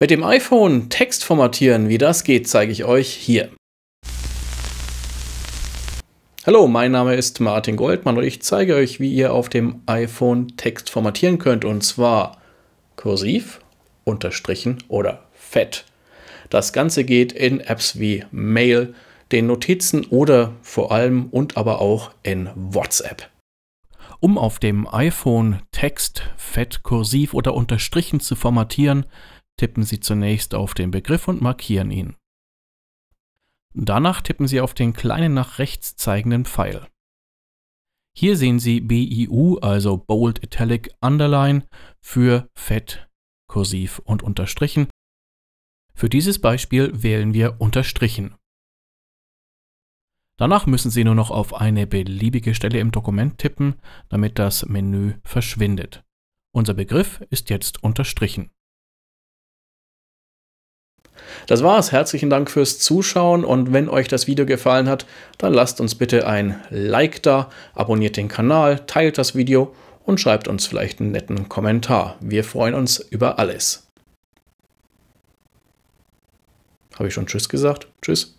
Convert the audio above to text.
Mit dem iPhone Text formatieren, wie das geht, zeige ich euch hier. Hallo, mein Name ist Martin Goldmann und ich zeige euch, wie ihr auf dem iPhone Text formatieren könnt und zwar kursiv, unterstrichen oder fett. Das Ganze geht in Apps wie Mail, den Notizen oder vor allem und aber auch in WhatsApp. Um auf dem iPhone Text fett, kursiv oder unterstrichen zu formatieren, tippen Sie zunächst auf den Begriff und markieren ihn. Danach tippen Sie auf den kleinen nach rechts zeigenden Pfeil. Hier sehen Sie BIU, also Bold Italic Underline, für Fett, Kursiv und Unterstrichen. Für dieses Beispiel wählen wir Unterstrichen. Danach müssen Sie nur noch auf eine beliebige Stelle im Dokument tippen, damit das Menü verschwindet. Unser Begriff ist jetzt unterstrichen. Das war's. Herzlichen Dank fürs Zuschauen und wenn euch das Video gefallen hat, dann lasst uns bitte ein Like da, abonniert den Kanal, teilt das Video und schreibt uns vielleicht einen netten Kommentar. Wir freuen uns über alles. Habe ich schon Tschüss gesagt? Tschüss.